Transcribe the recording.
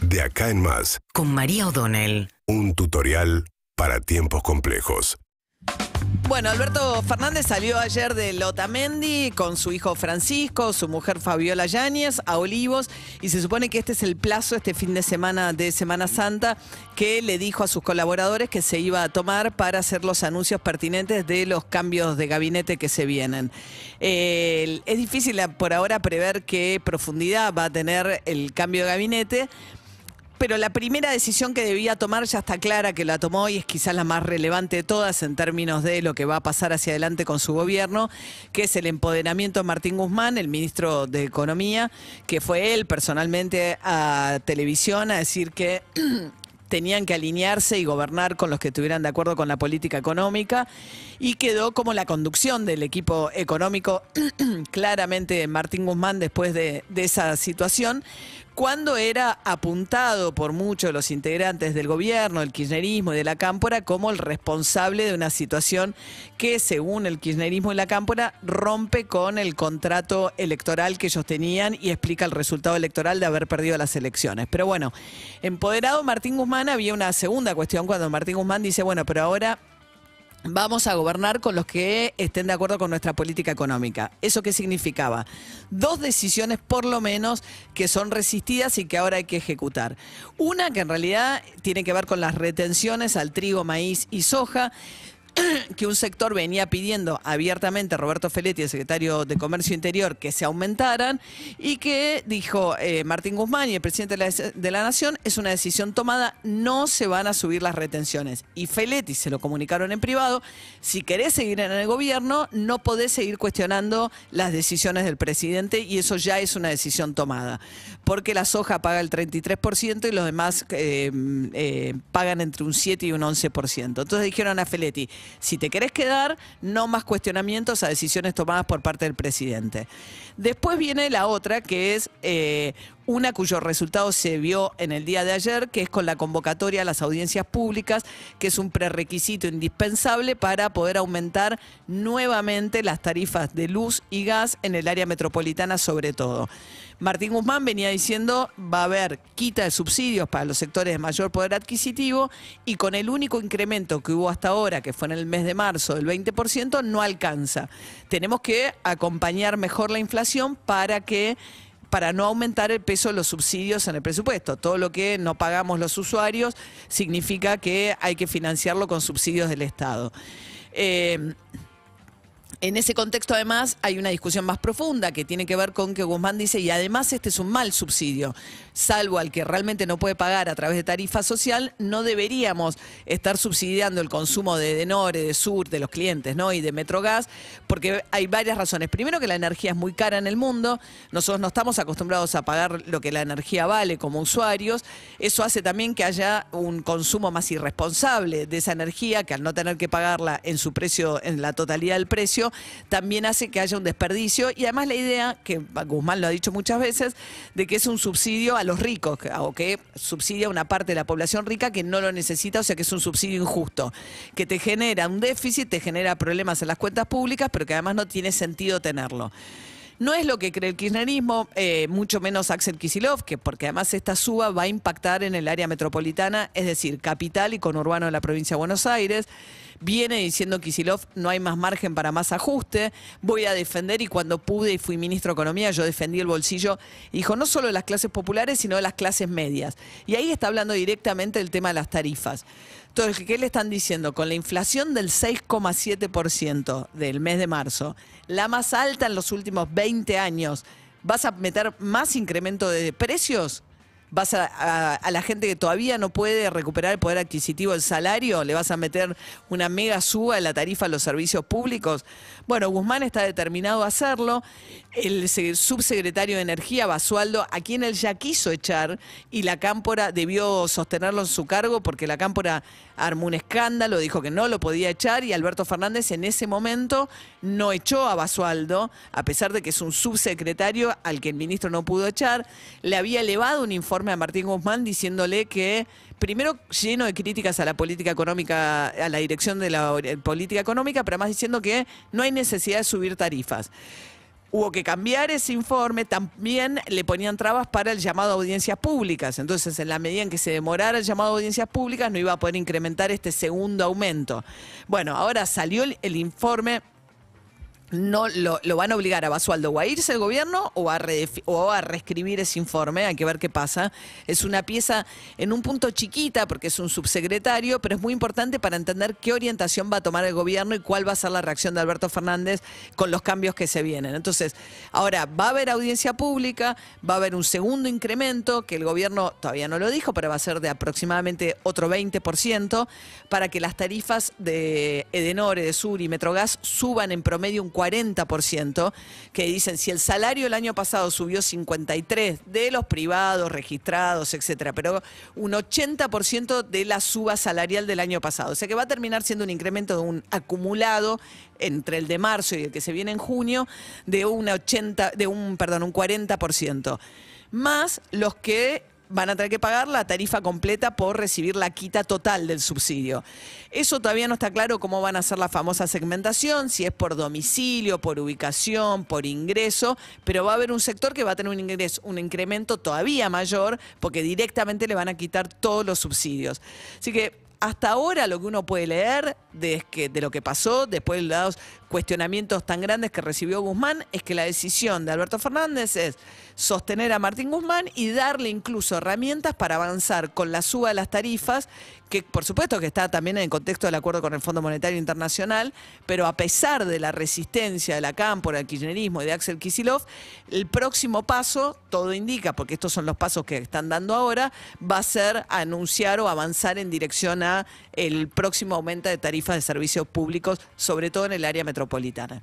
De acá en más. Con María O'Donnell. Un tutorial para tiempos complejos. Bueno, Alberto Fernández salió ayer de Lotamendi con su hijo Francisco, su mujer Fabiola Yáñez, a Olivos, y se supone que este es el plazo, este fin de semana de Semana Santa, que le dijo a sus colaboradores que se iba a tomar para hacer los anuncios pertinentes de los cambios de gabinete que se vienen. es difícil por ahora prever qué profundidad va a tener el cambio de gabinete, pero la primera decisión que debía tomar ya está clara que la tomó y es quizás la más relevante de todas en términos de lo que va a pasar hacia adelante con su gobierno, que es el empoderamiento de Martín Guzmán, el ministro de Economía, que fue él personalmente a televisión a decir que tenían que alinearse y gobernar con los que estuvieran de acuerdo con la política económica y quedó como la conducción del equipo económico claramente Martín Guzmán después de, esa situación, cuando era apuntado por muchos los integrantes del gobierno, el kirchnerismo y de la cámpora, como el responsable de una situación que, según el kirchnerismo y la cámpora, rompe con el contrato electoral que ellos tenían y explica el resultado electoral de haber perdido las elecciones. Pero bueno, empoderado Martín Guzmán, había una segunda cuestión cuando Martín Guzmán dice, bueno, pero ahora Vamos a gobernar con los que estén de acuerdo con nuestra política económica. ¿Eso qué significaba? Dos decisiones por lo menos que son resistidas y que ahora hay que ejecutar. Una que en realidad tiene que ver con las retenciones al trigo, maíz y soja. que un sector venía pidiendo abiertamente, Roberto Feletti, el secretario de Comercio Interior, que se aumentaran y que dijo eh, Martín Guzmán y el presidente de la, Nación, es una decisión tomada, no se van a subir las retenciones. Y Feletti se lo comunicaron en privado, si querés seguir en el gobierno, no podés seguir cuestionando las decisiones del presidente y eso ya es una decisión tomada, porque la soja paga el 33% y los demás eh, eh, pagan entre un 7 y un 11%. Entonces dijeron a Feletti, si te querés quedar, no más cuestionamientos a decisiones tomadas por parte del presidente. Después viene la otra, que es eh, una cuyo resultado se vio en el día de ayer, que es con la convocatoria a las audiencias públicas, que es un prerequisito indispensable para poder aumentar nuevamente las tarifas de luz y gas en el área metropolitana sobre todo. Martín Guzmán venía diciendo va a haber quita de subsidios para los sectores de mayor poder adquisitivo y con el único incremento que hubo hasta ahora, que fue en el mes de marzo del 20%, no alcanza. Tenemos que acompañar mejor la inflación para que para no aumentar el peso de los subsidios en el presupuesto. Todo lo que no pagamos los usuarios significa que hay que financiarlo con subsidios del Estado. Eh, en ese contexto, además, hay una discusión más profunda que tiene que ver con que Guzmán dice, y además este es un mal subsidio, salvo al que realmente no puede pagar a través de tarifa social, no deberíamos estar subsidiando el consumo de Denore, de Sur, de los clientes, ¿no? Y de Metrogas, porque hay varias razones. Primero, que la energía es muy cara en el mundo, nosotros no estamos acostumbrados a pagar lo que la energía vale como usuarios, eso hace también que haya un consumo más irresponsable de esa energía, que al no tener que pagarla en su precio, en la totalidad del precio, también hace que haya un desperdicio. Y además la idea, que Guzmán lo ha dicho muchas veces, de que es un subsidio a los ricos, o que subsidia a una parte de la población rica que no lo necesita, o sea que es un subsidio injusto, que te genera un déficit, te genera problemas en las cuentas públicas, pero que además no tiene sentido tenerlo. No es lo que cree el kirchnerismo, eh, mucho menos Axel Kisilov, que porque además esta suba va a impactar en el área metropolitana, es decir, capital y conurbano de la provincia de Buenos Aires. Viene diciendo Kisilov, no hay más margen para más ajuste, voy a defender y cuando pude y fui ministro de Economía, yo defendí el bolsillo, dijo, no solo de las clases populares, sino de las clases medias. Y ahí está hablando directamente del tema de las tarifas. Entonces, ¿qué le están diciendo? Con la inflación del 6,7% del mes de marzo, la más alta en los últimos 20 años, ¿vas a meter más incremento de precios? vas a, la gente que todavía no puede recuperar el poder adquisitivo el salario, le vas a meter una mega suba en la tarifa a los servicios públicos. Bueno, Guzmán está determinado a hacerlo. El subsecretario de Energía, Basualdo, a quien él ya quiso echar y la Cámpora debió sostenerlo en su cargo porque la Cámpora armó un escándalo, dijo que no lo podía echar y Alberto Fernández en ese momento no echó a Basualdo, a pesar de que es un subsecretario al que el ministro no pudo echar. Le había elevado un informe a Martín Guzmán diciéndole que, primero lleno de críticas a la política económica, a la dirección de la política económica, pero además diciendo que no hay necesidad de subir tarifas. Hubo que cambiar ese informe, también le ponían trabas para el llamado a audiencias públicas. Entonces, en la medida en que se demorara el llamado a audiencias públicas, no iba a poder incrementar este segundo aumento. Bueno, ahora salió el informe no lo, van a obligar a Basualdo o a irse el gobierno o a, o a reescribir ese informe, hay que ver qué pasa. Es una pieza en un punto chiquita porque es un subsecretario, pero es muy importante para entender qué orientación va a tomar el gobierno y cuál va a ser la reacción de Alberto Fernández con los cambios que se vienen. Entonces, ahora va a haber audiencia pública, va a haber un segundo incremento que el gobierno todavía no lo dijo, pero va a ser de aproximadamente otro 20% para que las tarifas de Edenore, de Sur y Metrogas suban en promedio un 40%, que dicen si el salario el año pasado subió 53 de los privados, registrados, etcétera, pero un 80% de la suba salarial del año pasado. O sea que va a terminar siendo un incremento acumulado entre el de marzo y el que se viene en junio de un de un perdón, un 40% más los que van a tener que pagar la tarifa completa por recibir la quita total del subsidio. Eso todavía no está claro cómo van a hacer la famosa segmentación, si es por domicilio, por ubicación, por ingreso, pero va a haber un sector que va a tener un ingreso, un incremento todavía mayor, porque directamente le van a quitar todos los subsidios. Así que hasta ahora lo que uno puede leer de, lo que pasó, después de los cuestionamientos tan grandes que recibió Guzmán, es que la decisión de Alberto Fernández es sostener a Martín Guzmán y darle incluso herramientas para avanzar con la suba de las tarifas, que por supuesto que está también en el contexto del acuerdo con el Fondo Monetario Internacional, pero a pesar de la resistencia de la Cámpora, del kirchnerismo y de Axel Kicillof, el próximo paso, todo indica, porque estos son los pasos que están dando ahora, va a ser anunciar o avanzar en dirección a el próximo aumento de tarifas de servicios públicos, sobre todo en el área metropolitana.